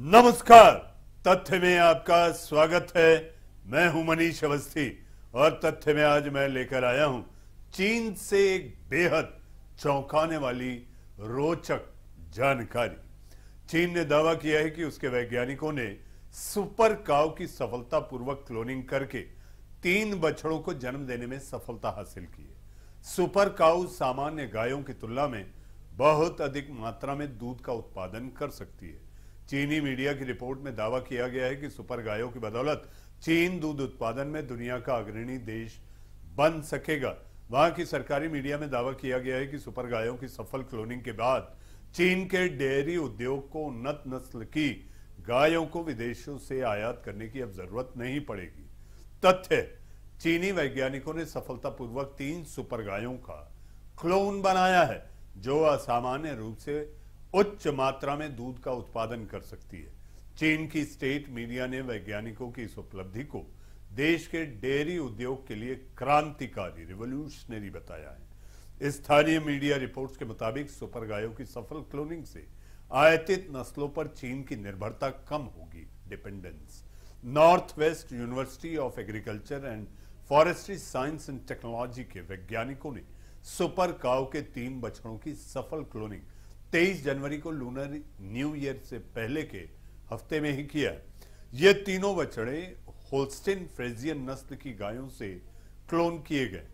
नमस्कार तथ्य में आपका स्वागत है मैं हूं मनीष अवस्थी और तथ्य में आज मैं लेकर आया हूं चीन से एक बेहद चौंकाने वाली रोचक जानकारी चीन ने दावा किया है कि उसके वैज्ञानिकों ने सुपर काव की सफलतापूर्वक क्लोनिंग करके तीन बछड़ों को जन्म देने में सफलता हासिल की है सुपर काउ सामान्य गायों की तुलना में बहुत अधिक मात्रा में दूध का उत्पादन कर सकती है चीनी मीडिया की रिपोर्ट में दावा किया गया है कि सुपर गायों की बदौलत चीन दूध उत्पादन में दुनिया का अग्रणी देश बन सकेगा वहां की सरकारी मीडिया में दावा किया गया है कि सुपर गायों की सफल क्लोनिंग के बाद चीन के डेयरी उद्योग को उन्नत नस्ल की गायों को विदेशों से आयात करने की अब जरूरत नहीं पड़ेगी तथ्य चीनी वैज्ञानिकों ने सफलतापूर्वक तीन सुपर गायों का क्लोन बनाया है जो असामान्य रूप से उच्च मात्रा में दूध का उत्पादन कर सकती है चीन की स्टेट मीडिया ने वैज्ञानिकों की इस उपलब्धि को देश के डेयरी उद्योग के लिए क्रांतिकारी रिवोल्यूशनरी बताया है स्थानीय मीडिया रिपोर्ट्स के मुताबिक सुपर गायों की सफल क्लोनिंग से आयतित नस्लों पर चीन की निर्भरता कम होगी dependence North West University of Agriculture and Forestry Science and Technology के वैज्ञानिकों ने सुपर काव के तीन बछड़ों की सफल क्लोनिंग तेईस जनवरी को लूनर न्यू ईयर से पहले के हफ्ते में ही किया ये तीनों बछड़े होल्स्टिन फ्रेजियन नस्ल की गायों से क्लोन किए गए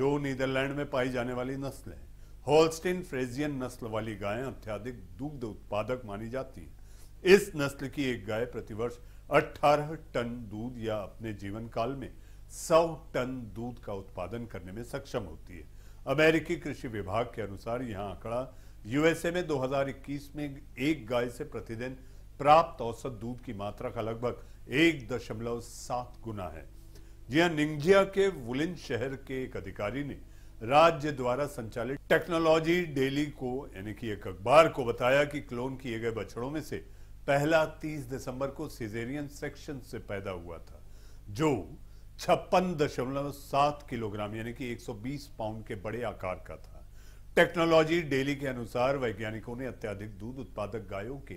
जो नीदरलैंड में पाई जाने वाली नस्ल है होल्स्टिन फ्रेजियन नस्ल वाली गायें अत्याधिक दुग्ध उत्पादक मानी जाती हैं इस नस्ल की एक गाय प्रतिवर्ष 18 टन दूध या अपने जीवन काल में 100 टन दूध का उत्पादन करने में सक्षम होती है अमेरिकी कृषि विभाग के अनुसार यह आंकड़ा यूएसए में 2021 में एक गाय से प्रतिदिन प्राप्त औसत दूध की मात्रा का लगभग एक दशमलव सात गुना है जी हाँ निंगजिया के वुलिन शहर के एक अधिकारी ने राज्य द्वारा संचालित टेक्नोलॉजी डेली को यानी कि एक अखबार को बताया कि क्लोन किए गए बछड़ों में से पहला 30 दिसंबर को सिजेरियन सेक्शन से पैदा हुआ था जो छप्पन दशमलव सात किलोग्राम यानी कि एक पाउंड के बड़े आकार का था टेक्नोलॉजी डेली के अनुसार वैज्ञानिकों ने अत्याधिक दूध उत्पादक गायों के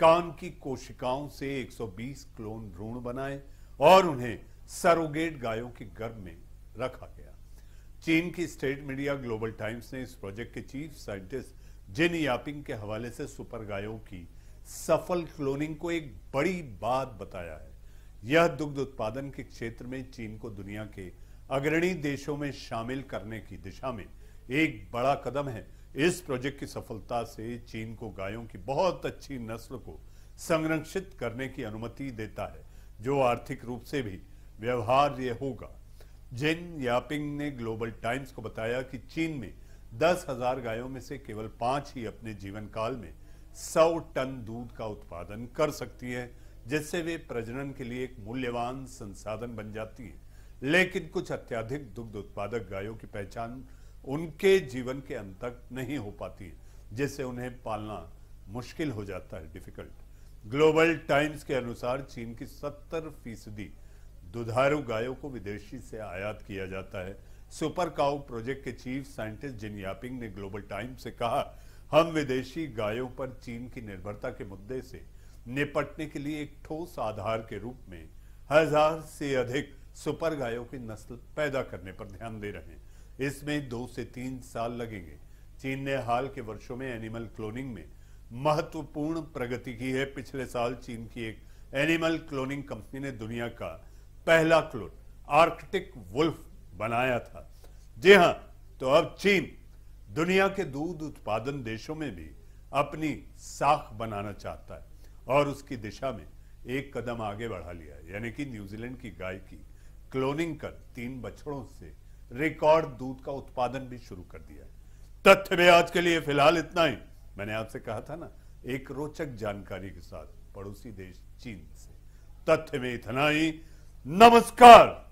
कान की कोशिकाओं से 120 क्लोन भ्रूण बनाए और उन्हें सरोगेट गायों के गर्भ में रखा गया चीन की स्टेट मीडिया ग्लोबल टाइम्स ने इस प्रोजेक्ट के चीफ साइंटिस्ट जिन यापिंग के हवाले से सुपर गायों की सफल क्लोनिंग को एक बड़ी बात बताया है यह दुग्ध उत्पादन के क्षेत्र में चीन को दुनिया के अग्रणी देशों में शामिल करने की दिशा में एक बड़ा कदम है इस प्रोजेक्ट की सफलता से चीन को गायों की बहुत अच्छी नस्ल को संरक्षित करने की अनुमति देता है जो आर्थिक रूप से भी व्यवहार्य होगा जेन यापिंग ने ग्लोबल टाइम्स को बताया कि चीन में दस हजार गायों में से केवल पांच ही अपने जीवन काल में सौ टन दूध का उत्पादन कर सकती है जिससे वे प्रजनन के लिए एक मूल्यवान संसाधन बन जाती है लेकिन कुछ अत्याधिक दुग्ध उत्पादक गायों की पहचान उनके जीवन के अंत तक नहीं हो पाती जिससे उन्हें पालना मुश्किल हो जाता है डिफिकल्ट ग्लोबल टाइम्स के अनुसार चीन की 70 फीसदी दुधारू गायों को विदेशी से आयात किया जाता है सुपर काउ प्रोजेक्ट के चीफ साइंटिस्ट जिन यापिंग ने ग्लोबल टाइम्स से कहा हम विदेशी गायों पर चीन की निर्भरता के मुद्दे से निपटने के लिए एक ठोस आधार के रूप में हजार से अधिक सुपर गायों की नस्ल पैदा करने पर ध्यान दे रहे हैं इसमें दो से तीन साल लगेंगे चीन ने हाल के वर्षों में एनिमल क्लोनिंग में महत्वपूर्ण प्रगति की है पिछले साल चीन की एक एनिमल क्लोनिंग कंपनी ने दुनिया का पहला क्लोन आर्कटिक वुल्फ बनाया था जी हां तो अब चीन दुनिया के दूध उत्पादन देशों में भी अपनी साख बनाना चाहता है और उसकी दिशा में एक कदम आगे बढ़ा लिया यानी कि न्यूजीलैंड की गाय की क्लोनिंग कर तीन बछड़ों से रिकॉर्ड दूध का उत्पादन भी शुरू कर दिया है तथ्य में आज के लिए फिलहाल इतना ही मैंने आपसे कहा था ना एक रोचक जानकारी के साथ पड़ोसी देश चीन से तथ्य में इतना ही नमस्कार